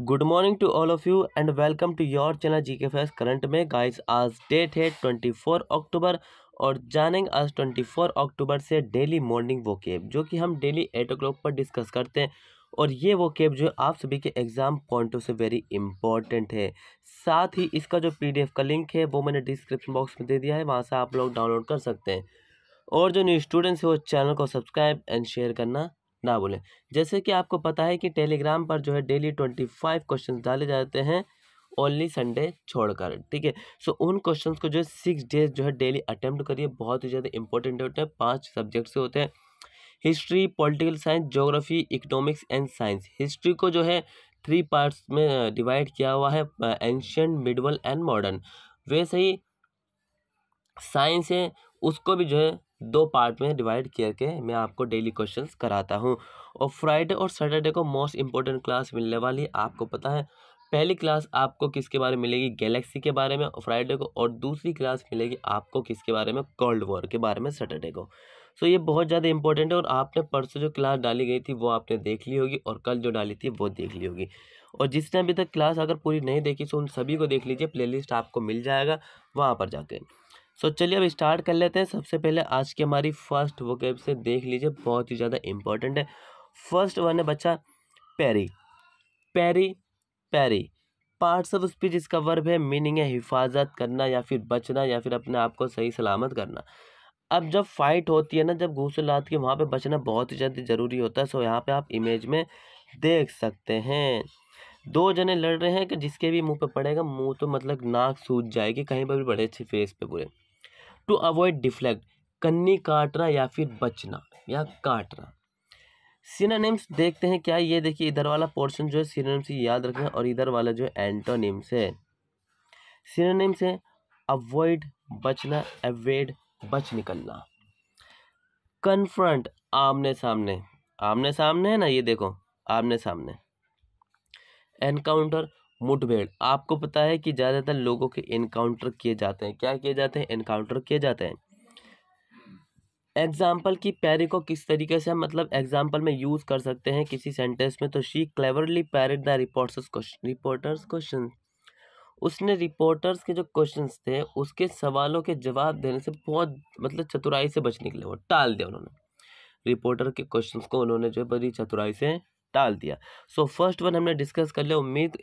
good morning to all of you and welcome to your channel G K फैस current में guys आज date है twenty four October और जानेंगे आज ट्वेंटी फोर अक्टूबर से डेली मॉर्निंग वो कैब जो कि हम डेली एट ओ क्लॉक पर डिस्कस करते हैं और ये वो कैब जो है आप सभी के एग्ज़ाम पॉइंट से वेरी इंपॉर्टेंट है साथ ही इसका जो पी का लिंक है वो मैंने डिस्क्रिप्शन बॉक्स में दे दिया है वहाँ से आप लोग डाउनलोड कर सकते हैं और जो न्यू स्टूडेंट्स हैं वो चैनल को सब्सक्राइब एंड शेयर करना ना बोलें जैसे कि आपको पता है कि टेलीग्राम पर जो है डेली ट्वेंटी फाइव क्वेश्चन डाले जाते हैं ओनली संडे छोड़कर ठीक है सो उन क्वेश्चंस को जो है सिक्स डेज जो है डेली अटेम्प्ट करिए बहुत ही ज़्यादा इंपॉर्टेंट होते हैं पांच सब्जेक्ट से होते हैं history political science geography economics and science history को जो है थ्री पार्ट्स में डिवाइड किया हुआ है एंशियंट मिडवल एंड मॉडर्न वैसे ही साइंस है उसको भी जो है दो पार्ट में डिवाइड करके मैं आपको डेली क्वेश्चंस कराता हूँ और फ्राइडे और सैटरडे को मोस्ट इंपॉर्टेंट क्लास मिलने वाली आपको पता है पहली क्लास आपको किसके बारे में मिलेगी गैलेक्सी के बारे में फ्राइडे को और दूसरी क्लास मिलेगी आपको किसके बारे में कोल्ड वॉर के बारे में सैटरडे को सो so, ये बहुत ज़्यादा इंपॉर्टेंट है और आपने परसों जो क्लास डाली गई थी वो आपने देख ली होगी और कल जो डाली थी वो देख ली होगी और जिसने अभी तक क्लास अगर पूरी नहीं देखी तो उन सभी को देख लीजिए प्लेलिस्ट आपको मिल जाएगा वहाँ पर जाके सो so, चलिए अब स्टार्ट कर लेते हैं सबसे पहले आज की हमारी फर्स्ट वोकेब से देख लीजिए बहुत ही ज़्यादा इम्पॉर्टेंट है फर्स्ट वन है बच्चा parry parry parry parts of speech इसका वर्ब है मीनिंग है हिफाजत करना या फिर बचना या फिर अपने आप को सही सलामत करना अब जब फाइट होती है ना जब लात की तो वहाँ पर बचना बहुत ही ज़्यादा ज़रूरी होता है सो यहाँ पर आप इमेज में देख सकते हैं दो जने लड़ रहे हैं कि जिसके भी मुंह पे पड़ेगा मुंह तो मतलब नाक सूज जाएगी कहीं पर भी बड़े अच्छे फेस पे पूरे टू अवॉइड डिफ्लेक्ट कन्नी काटना या फिर बचना या काटना सिनानेम्स देखते हैं क्या ये देखिए इधर वाला पोर्शन जो है सिनानेम्स याद रखें और इधर वाला जो है एंटोनिम्स है सिनानेम्स है अवॉइड बचना अवेड बच निकलना कन्फ्रंट आमने सामने आमने सामने है ना ये देखो आमने सामने एनकाउंटर मुठभेड़ आपको पता है कि ज़्यादातर लोगों के इनकाउंटर किए जाते हैं क्या किए जाते हैं इनकाउंटर किए जाते हैं एग्जाम्पल की पैरी को किस तरीके से हम मतलब एग्जाम्पल में यूज़ कर सकते हैं किसी सेंटेंस में तो she cleverly parried the reporter's question reporter's question उसने रिपोर्टर्स के जो क्वेश्चंस थे उसके सवालों के जवाब देने से बहुत मतलब चतुराई से बचने के लिए वो टाल दिया उन्होंने रिपोर्टर के क्वेश्चंस को उन्होंने जो है बड़ी चतुराई से टाल दिया सो so, फर्स्ट वन हमने डिस्कस कर लिया उम्मीद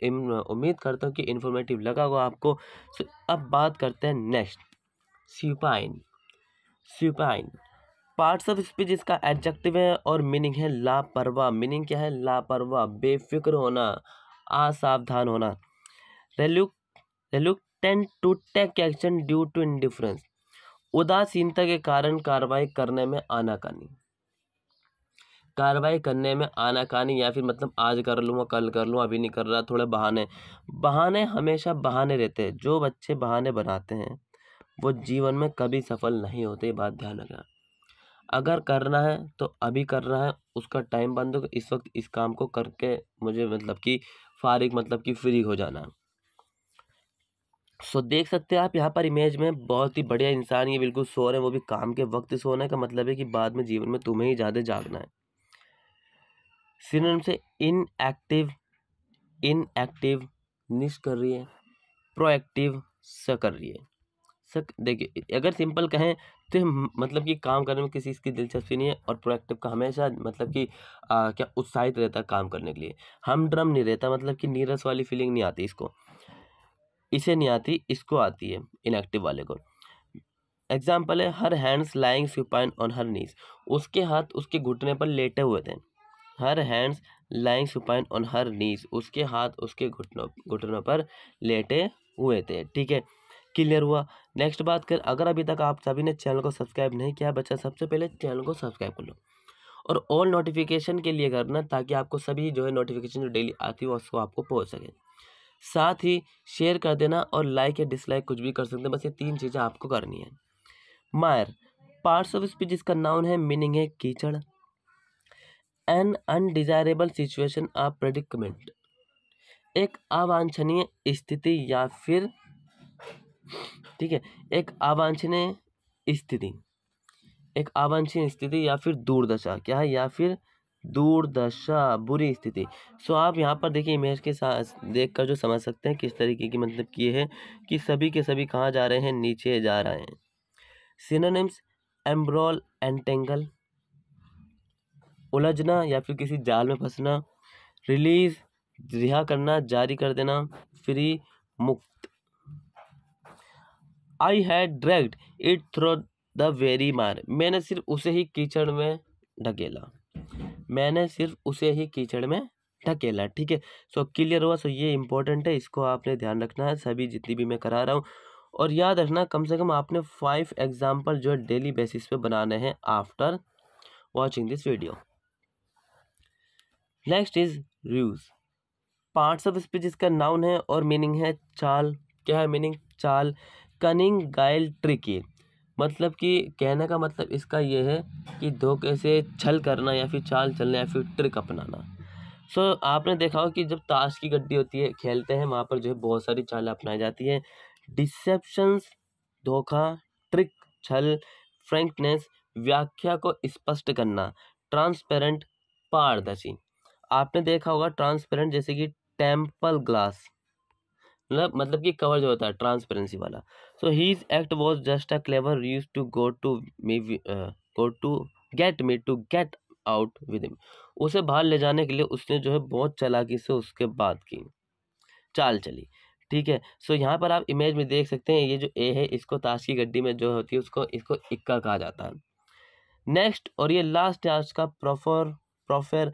उम्मीद करता हूँ कि इन्फॉर्मेटिव लगा हुआ आपको सो so, अब बात करते हैं next supine supine parts of speech इसका एडजेक्टिव है और मीनिंग है लापरवाह मीनिंग क्या है लापरवाह बेफिक्र होना असावधान होना रेलुक रेलुक to take action due to indifference उदासीनता के कारण कार्रवाई करने में आनाकानी कार्रवाई करने में आनाकानी या फिर मतलब आज कर लूँगा कल कर लूँ अभी नहीं कर रहा थोड़े बहाने बहाने हमेशा बहाने रहते हैं जो बच्चे बहाने बनाते हैं वो जीवन में कभी सफल नहीं होते ये बात ध्यान रखना अगर करना है तो अभी करना है उसका टाइम बंद होगा इस वक्त इस काम को करके मुझे मतलब कि फारिग मतलब कि फ्री हो जाना सो देख सकते हैं आप यहाँ पर इमेज में बहुत ही बढ़िया इंसान ये बिल्कुल सो रहे हैं वो भी काम के वक्त सोने का मतलब है कि बाद में जीवन में तुम्हें ही ज़्यादा जागना है सिनोनिम से इनएक्टिव इनएक्टिव निष्क्रिय प्रोएक्टिव सक्रिय सक देखिए अगर सिंपल कहें तो मतलब कि काम करने में किसी चीज़ की दिलचस्पी नहीं है और प्रोएक्टिव का हमेशा मतलब कि आ, क्या उत्साहित रहता है काम करने के लिए हम ड्रम नहीं रहता मतलब कि नीरस वाली फीलिंग नहीं आती इसको इसे नहीं आती इसको आती है इनएक्टिव वाले को एग्जाम्पल है her hands lying supine on her knees उसके हाथ उसके घुटने पर लेटे हुए थे her hands lying supine on her knees उसके हाथ उसके घुटनों घुटनों पर लेटे हुए थे ठीक है क्लियर हुआ नेक्स्ट बात कर अगर अभी तक आप सभी ने चैनल को सब्सक्राइब नहीं किया बच्चा सबसे पहले चैनल को सब्सक्राइब कर लो और ऑल नोटिफिकेशन के लिए करना ताकि आपको सभी जो है नोटिफिकेशन जो डेली आती हो उसको आपको पहुँच सके साथ ही शेयर कर देना और लाइक या डिसलाइक कुछ भी कर सकते हैं बस ये तीन चीज़ें आपको करनी है मायर पार्ट्स ऑफ स्पीच जिसका नाउन है मीनिंग है कीचड़ an undesirable situation of predicament एक अवांछनीय स्थिति या फिर ठीक है एक अवांछनीय स्थिति एक अवांछनीय स्थिति या फिर दूरदशा क्या है या फिर दूरदशा बुरी स्थिति सो आप यहाँ पर देखिए इमेज के साथ देख कर जो समझ सकते हैं किस तरीके की मतलब ये है कि सभी के सभी कहाँ जा रहे हैं नीचे जा रहे हैं सिनोनिम्स एम्ब्रॉल एंटेंगल उलझना या फिर किसी जाल में फंसना रिलीज रिहा करना जारी कर देना फ्री मुक्त I had dragged it through the very mire मैंने सिर्फ उसे ही कीचड़ में ढकेला मैंने सिर्फ उसे ही कीचड़ में ढकेला ठीक है सो क्लियर हुआ सो ये इंपॉर्टेंट है इसको आपने ध्यान रखना है सभी जितनी भी मैं करा रहा हूँ और याद रखना कम से कम आपने फाइव एग्जाम्पल जो है डेली बेसिस पे बनाने हैं after watching this video next is ruse parts of speech इसका नाउन है और मीनिंग है चाल क्या है मीनिंग चाल कनिंग गाइल ट्रिकी मतलब कि कहने का मतलब इसका ये है कि धोखे से छल करना या फिर चाल चलना या फिर ट्रिक अपनाना सो so, आपने देखा हो कि जब ताश की गड्डी होती है खेलते हैं वहाँ पर जो है बहुत सारी चालें अपनाई जाती है डिसेप्शंस धोखा ट्रिक छल फ्रेंकनेस व्याख्या को स्पष्ट करना ट्रांसपेरेंट पारदर्शी आपने देखा होगा ट्रांसपेरेंट जैसे कि टेम्पल ग्लास मतलब मतलब कि कवर जो होता है ट्रांसपेरेंसी वाला so his act was just a clever use to go to me go to get me to get out with him उसे बाहर ले जाने के लिए उसने जो है बहुत चलाकी से उसके बात की चाल चली ठीक है सो यहाँ पर आप इमेज में देख सकते हैं ये जो ए है इसको ताश की गड्डी में जो होती है उसको इसको इक्का कहा जाता है नेक्स्ट और ये लास्ट है आज का प्रोफर प्रोफेर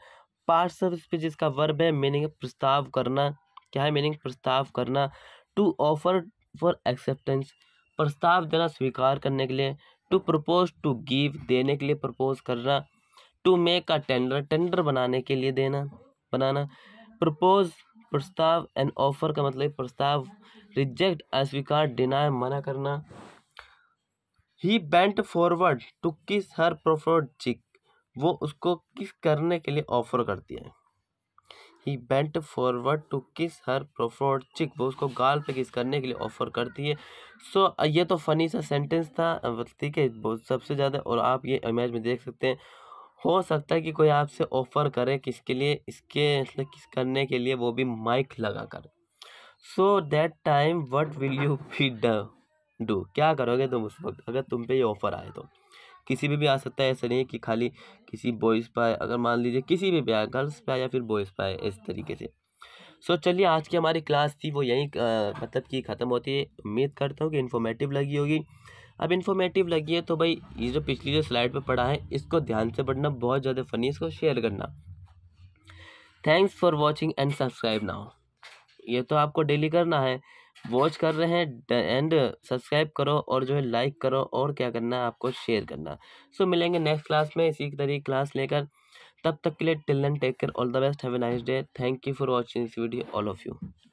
ऑफ स्पीच इसका वर्ब है मीनिंग प्रस्ताव करना क्या है मीनिंग प्रस्ताव करना टू ऑफर फॉर एक्सेप्टेंस प्रस्ताव देना स्वीकार करने के लिए टू प्रपोज टू गिव देने के लिए प्रपोज करना to make a tender tender बनाने के लिए देना बनाना प्रपोज प्रस्ताव एंड ऑफर का मतलब प्रस्ताव रिजेक्ट अस्वीकार डिनाय मना करना ही बेंट फॉरवर्ड टू किस हर प्रोफर्ड चिक वो उसको किस करने के लिए ऑफर करती है ही बेंट फॉरवर्ड टू किस हर प्रोफोर्ड चिक वो उसको गाल पे किस करने के लिए ऑफर करती है सो so, ये तो फनी सा सेंटेंस था ठीक है बहुत सबसे ज़्यादा और आप ये इमेज में देख सकते हैं हो सकता है कि कोई आपसे ऑफ़र करे किसके लिए इसके मतलब किस करने के लिए वो भी माइक लगा कर so that time what will you fee do क्या करोगे तुम उस वक्त अगर तुम पे ये ऑफ़र आए तो किसी पे भी आ सकता है ऐसा नहीं है कि खाली किसी बॉयज़ पर आए अगर मान लीजिए किसी पे भी आए गर्ल्स पर आए या फिर बॉयज़ पर आए इस तरीके से सो so, चलिए आज की हमारी क्लास थी वो यहीं मतलब कि ख़त्म होती है उम्मीद करता हूँ कि इन्फॉर्मेटिव लगी होगी अब इन्फॉर्मेटिव लगी है तो भाई ये जो पिछली जो स्लाइड पे पढ़ा है इसको ध्यान से पढ़ना बहुत ज़्यादा फनी इसको शेयर करना thanks for watching and subscribe now ये तो आपको डेली करना है वॉच कर रहे हैं एंड सब्सक्राइब करो और जो है लाइक करो और क्या करना है आपको शेयर करना सो so, मिलेंगे नेक्स्ट क्लास में इसी तरीके क्लास लेकर तब तक के लिए till end take care all the best have a nice day thank you for watching this video all of you